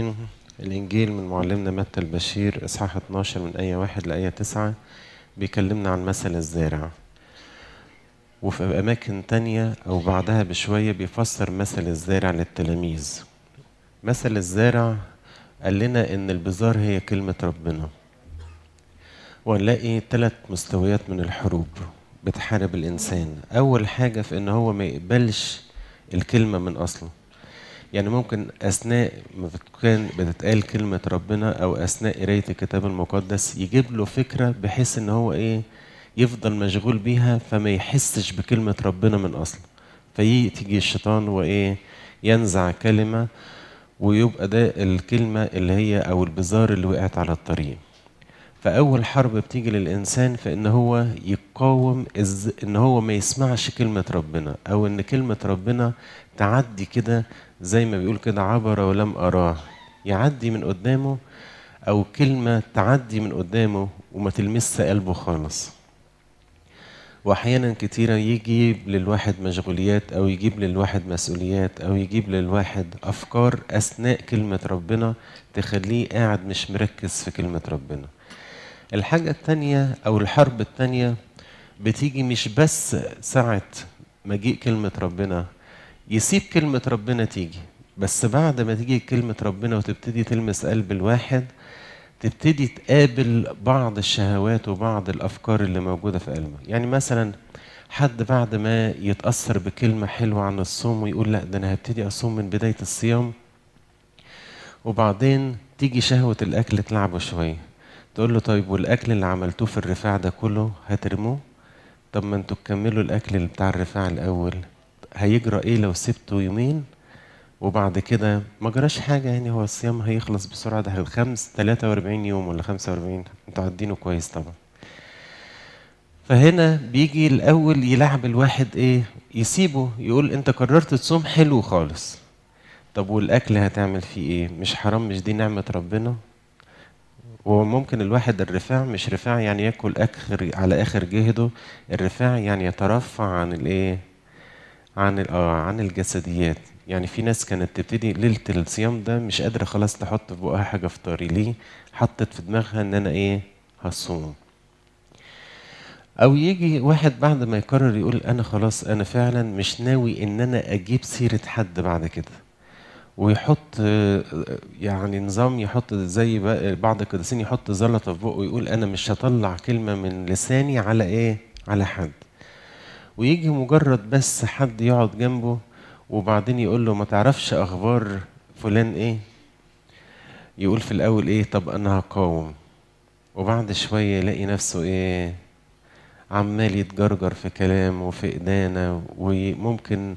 امين الإنجيل من معلمنا متى البشير إصحاح 12 من آية 1 لآية 9 بيكلمنا عن مثل الزارع وفي أماكن تانية أو بعدها بشوية بيفسر مثل الزارع للتلاميذ مثل الزارع قال لنا إن البزار هي كلمة ربنا ونلاقي ثلاث مستويات من الحروب بتحارب الإنسان أول حاجة في إن هو ما يقبلش الكلمة من أصله يعني ممكن اثناء ما كان بتتقال كلمه ربنا او اثناء قرايه الكتاب المقدس يجيب له فكره بحيث ان هو ايه يفضل مشغول بيها فما يحسش بكلمه ربنا من اصله فيجي الشيطان وايه ينزع كلمه ويبقى ده الكلمه اللي هي او البزار اللي وقعت على الطريق فاول حرب بتيجي للانسان فان هو يقاوم ان هو ما يسمعش كلمه ربنا او ان كلمه ربنا تعدي كده زي ما بيقول كده عبر ولم أراه يعدي من قدامه أو كلمة تعدي من قدامه وما تلمس قلبه خالص واحيانا كتيره يجيب للواحد مشغوليات او يجيب للواحد مسؤوليات او يجيب للواحد افكار اثناء كلمه ربنا تخليه قاعد مش مركز في كلمه ربنا الحاجه التانيه او الحرب التانيه بتيجي مش بس ساعه مجيء كلمه ربنا يسيب كلمة ربنا تيجي بس بعد ما تيجي كلمة ربنا وتبتدي تلمس قلب الواحد تبتدي تقابل بعض الشهوات وبعض الأفكار اللي موجودة في قلبه يعني مثلا حد بعد ما يتأثر بكلمة حلوة عن الصوم ويقول لا ده أنا هبتدي أصوم من بداية الصيام وبعدين تيجي شهوة الأكل تلعبه شوية تقول له طيب والأكل اللي عملتوه في الرفاع ده كله هترموه طب ما انتوا تكملوا الأكل اللي بتاع الرفاع الأول هيجرى ايه لو سبته يومين وبعد كده ما جراش حاجه يعني هو الصيام هيخلص بسرعه ده الخمس 43 يوم ولا 45 انتوا عدينه كويس طبعا فهنا بيجي الاول يلعب الواحد ايه يسيبه يقول انت قررت تصوم حلو خالص طب والاكل هتعمل فيه ايه مش حرام مش دي نعمه ربنا وممكن الواحد الرفاع مش رفاع يعني ياكل اخر على اخر جهده الرفاع يعني يترفع عن الايه عن آه، عن الجسديات يعني في ناس كانت تبتدي ليله الصيام ده مش قادره خلاص تحط في بقها حاجه افطاري ليه حطت في دماغها ان انا ايه هصوم او يجي واحد بعد ما يقرر يقول انا خلاص انا فعلا مش ناوي ان انا اجيب سيره حد بعد كده ويحط يعني نظام يحط زي بعض القديسين يحط زلطه في بقه ويقول انا مش هطلع كلمه من لساني على ايه على حد ويجي مجرد بس حد يقعد جنبه وبعدين يقول له ما تعرفش اخبار فلان ايه يقول في الاول ايه طب انا هقاوم وبعد شويه يلاقي نفسه ايه عمال يتجرجر في كلام وفي إدانة وممكن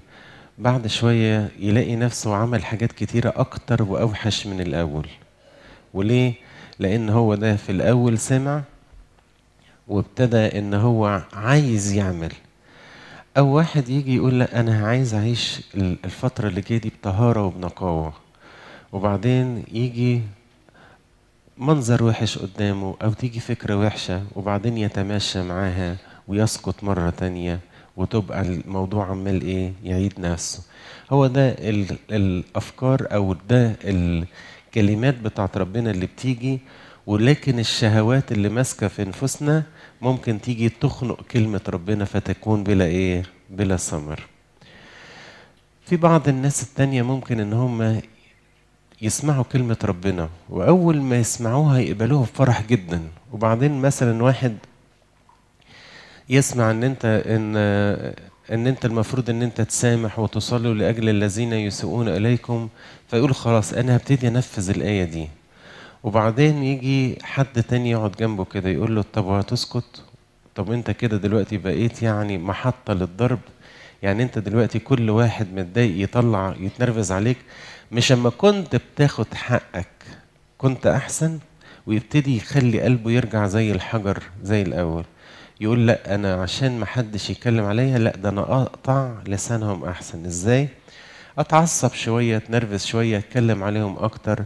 بعد شوية يلاقي نفسه عمل حاجات كتيرة أكتر وأوحش من الأول وليه؟ لأن هو ده في الأول سمع وابتدى إن هو عايز يعمل أو واحد يجي يقول لا أنا عايز أعيش الفترة اللي جاية دي بطهارة وبنقاوة وبعدين يجي منظر وحش قدامه أو تيجي فكرة وحشة وبعدين يتماشى معاها ويسقط مرة تانية وتبقى الموضوع عمال إيه يعيد نفسه هو ده الأفكار أو ده الكلمات بتاعت ربنا اللي بتيجي ولكن الشهوات اللي ماسكة في نفوسنا ممكن تيجي تخنق كلمة ربنا فتكون بلا إيه؟ بلا ثمر. في بعض الناس التانية ممكن إن هم يسمعوا كلمة ربنا وأول ما يسمعوها يقبلوها بفرح جدا وبعدين مثلا واحد يسمع إن أنت إن ان انت المفروض ان انت تسامح وتصلوا لاجل الذين يسيئون اليكم فيقول خلاص انا هبتدي انفذ الايه دي وبعدين يجي حد تاني يقعد جنبه كده يقول له طب وهتسكت طب انت كده دلوقتي بقيت يعني محطة للضرب يعني انت دلوقتي كل واحد متضايق يطلع يتنرفز عليك مش اما كنت بتاخد حقك كنت احسن ويبتدي يخلي قلبه يرجع زي الحجر زي الاول يقول لا انا عشان ما حدش يتكلم عليا لا ده انا اقطع لسانهم احسن ازاي اتعصب شويه اتنرفز شويه اتكلم عليهم اكتر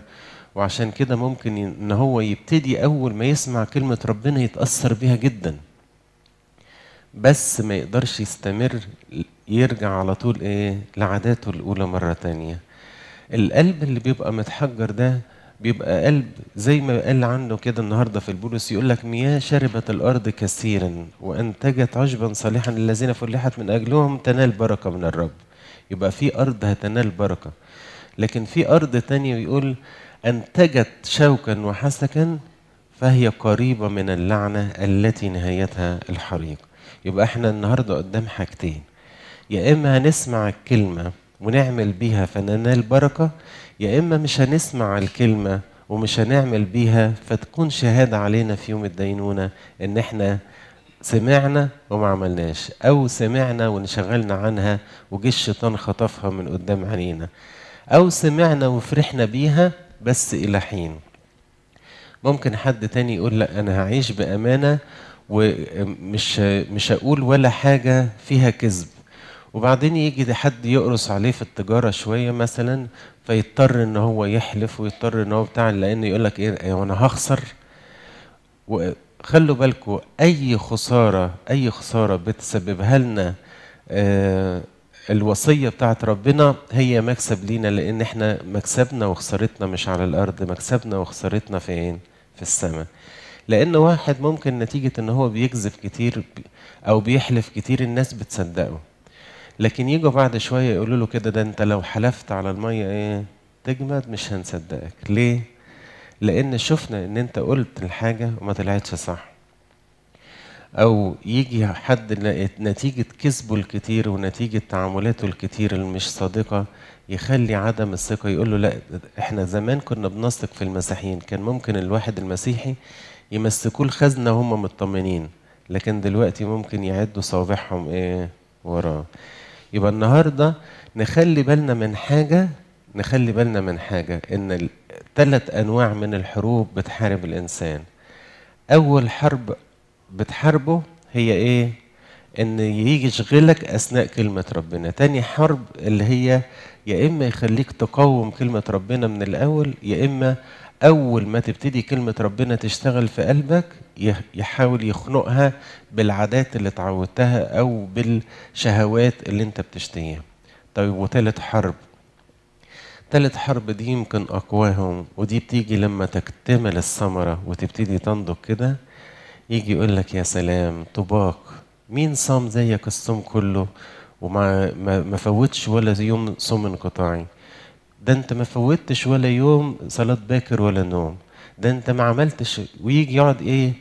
وعشان كده ممكن ان هو يبتدي اول ما يسمع كلمه ربنا يتاثر بيها جدا بس ما يقدرش يستمر يرجع على طول ايه لعاداته الاولى مره تانية القلب اللي بيبقى متحجر ده بيبقى قلب زي ما قال عنه كده النهارده في البولس يقول لك مياه شربت الارض كثيرا وانتجت عشبا صالحا للذين فلحت من اجلهم تنال بركه من الرب يبقى في ارض هتنال بركه لكن في ارض تانية بيقول أنتجت شوكا وحسكا فهي قريبة من اللعنة التي نهايتها الحريق يبقى احنا النهاردة قدام حاجتين يا إما هنسمع الكلمة ونعمل بيها فننال بركة يا إما مش هنسمع الكلمة ومش هنعمل بيها فتكون شهادة علينا في يوم الدينونة إن احنا سمعنا وما عملناش أو سمعنا وانشغلنا عنها وجه الشيطان خطفها من قدام عينينا أو سمعنا وفرحنا بيها بس إلى حين ممكن حد تاني يقول لا أنا هعيش بأمانة ومش مش هقول ولا حاجة فيها كذب وبعدين يجي حد يقرص عليه في التجارة شوية مثلا فيضطر ان هو يحلف ويضطر ان هو بتاع لان يقول لك ايه أيوة انا هخسر وخلوا بالكم اي خسارة اي خسارة بتسببها لنا آه الوصية بتاعت ربنا هي مكسب لينا لأن احنا مكسبنا وخسارتنا مش على الأرض مكسبنا وخسارتنا فين؟ في السماء لأن واحد ممكن نتيجة إن هو بيكذب كتير أو بيحلف كتير الناس بتصدقه لكن يجوا بعد شوية يقولوا له كده ده أنت لو حلفت على المية إيه؟ تجمد مش هنصدقك ليه؟ لأن شفنا إن أنت قلت الحاجة وما طلعتش صح او يجي حد نتيجه كسبه الكتير ونتيجه تعاملاته الكتير المش صادقه يخلي عدم الثقه يقول له لا احنا زمان كنا بنثق في المسيحيين كان ممكن الواحد المسيحي يمسكوه الخزنه وهم مطمنين لكن دلوقتي ممكن يعدوا صوابعهم ايه وراه يبقى النهارده نخلي بالنا من حاجه نخلي بالنا من حاجه ان ثلاث انواع من الحروب بتحارب الانسان اول حرب بتحاربه هي ايه؟ ان يجي يشغلك اثناء كلمه ربنا تاني حرب اللي هي يا اما يخليك تقوم كلمه ربنا من الاول يا اما اول ما تبتدي كلمه ربنا تشتغل في قلبك يحاول يخنقها بالعادات اللي اتعودتها او بالشهوات اللي انت بتشتهيها طيب وتالت حرب تالت حرب دي يمكن اقواهم ودي بتيجي لما تكتمل الثمره وتبتدي تنضج كده يجي يقول لك يا سلام طباق مين صام زيك الصوم كله وما ما فوتش ولا يوم صوم انقطاعي ده انت ما فوتش ولا يوم صلاة باكر ولا نوم ده انت ما عملتش ويجي يقعد ايه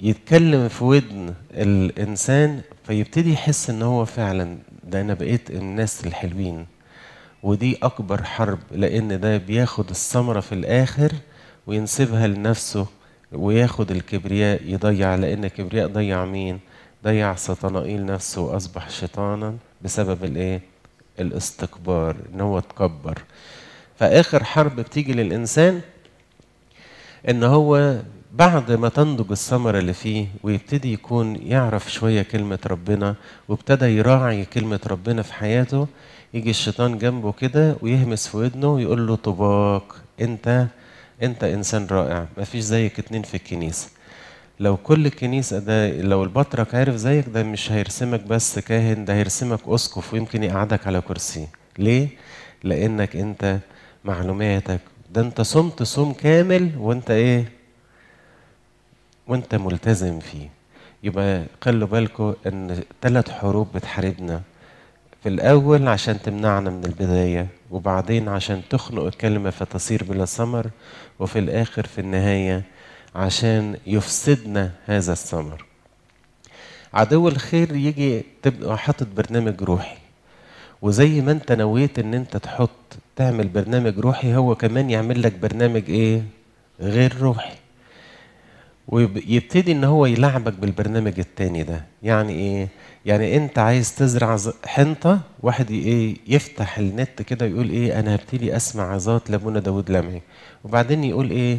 يتكلم في ودن الانسان فيبتدي يحس ان هو فعلا ده انا بقيت الناس الحلوين ودي اكبر حرب لان ده بياخد الثمره في الاخر وينسبها لنفسه وياخد الكبرياء يضيع لأن الكبرياء ضيع مين؟ ضيع سطنائيل نفسه وأصبح شيطانا بسبب الإيه؟ الاستكبار إن هو تكبر فآخر حرب بتيجي للإنسان إن هو بعد ما تنضج الثمرة اللي فيه ويبتدي يكون يعرف شوية كلمة ربنا وابتدى يراعي كلمة ربنا في حياته يجي الشيطان جنبه كده ويهمس في ودنه ويقول له طباق أنت انت انسان رائع ما فيش زيك اتنين في الكنيسه لو كل الكنيسه ده لو البطرك عارف زيك ده مش هيرسمك بس كاهن ده هيرسمك اسقف ويمكن يقعدك على كرسي ليه لانك انت معلوماتك ده انت صمت صوم كامل وانت ايه وانت ملتزم فيه يبقى خلوا بالكم ان ثلاث حروب بتحاربنا في الأول عشان تمنعنا من البداية وبعدين عشان تخنق الكلمة فتصير بلا ثمر وفي الآخر في النهاية عشان يفسدنا هذا الثمر عدو الخير يجي تبقى حاطط برنامج روحي وزي ما انت نويت ان انت تحط تعمل برنامج روحي هو كمان يعمل لك برنامج ايه غير روحي ويبتدي ان هو يلعبك بالبرنامج التاني ده يعني ايه يعني انت عايز تزرع حنطه واحد ايه يفتح النت كده يقول ايه انا هبتدي اسمع عظات لابونا داود لمعي وبعدين يقول ايه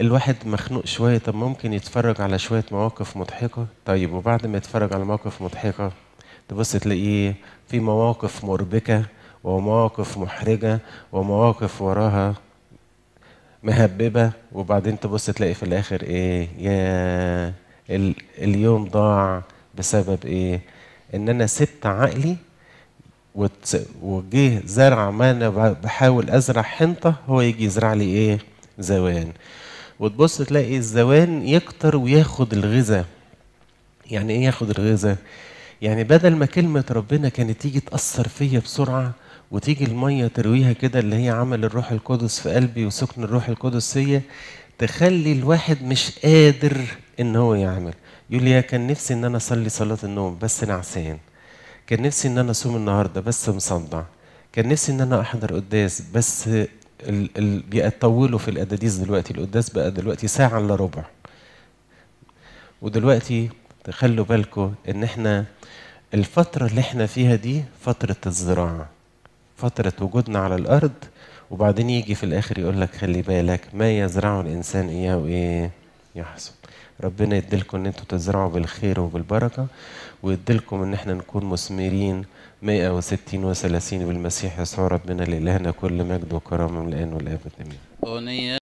الواحد مخنوق شويه طب ممكن يتفرج على شويه مواقف مضحكه طيب وبعد ما يتفرج على مواقف مضحكه تبص تلاقيه في مواقف مربكه ومواقف محرجه ومواقف وراها مهببه وبعدين تبص تلاقي في الاخر ايه يا اليوم ضاع بسبب ايه ان انا سبت عقلي وجه زرع ما انا بحاول ازرع حنطه هو يجي يزرع لي ايه زوان وتبص تلاقي الزوان يكتر وياخد الغذاء يعني ايه ياخد الغذاء يعني بدل ما كلمه ربنا كانت تيجي تاثر فيا بسرعه وتيجي المية ترويها كده اللي هي عمل الروح القدس في قلبي وسكن الروح القدس فيا تخلي الواحد مش قادر ان هو يعمل يقول لي كان نفسي ان انا اصلي صلاة النوم بس نعسان كان نفسي ان انا اصوم النهاردة بس مصدع كان نفسي ان انا احضر قداس بس ال ال بيطولوا في القداديس دلوقتي القداس بقى دلوقتي ساعة الا ربع ودلوقتي تخلوا بالكم ان احنا الفترة اللي احنا فيها دي فترة الزراعة فترة وجودنا على الأرض وبعدين يجي في الآخر يقول لك خلي بالك ما يزرعه الإنسان إياه إيه يحصل ربنا يديلكم ان انتوا تزرعوا بالخير وبالبركه ويديلكم ان احنا نكون مثمرين 160 و30 بالمسيح يسوع ربنا لالهنا كل مجد وكرامه من الان والابد امين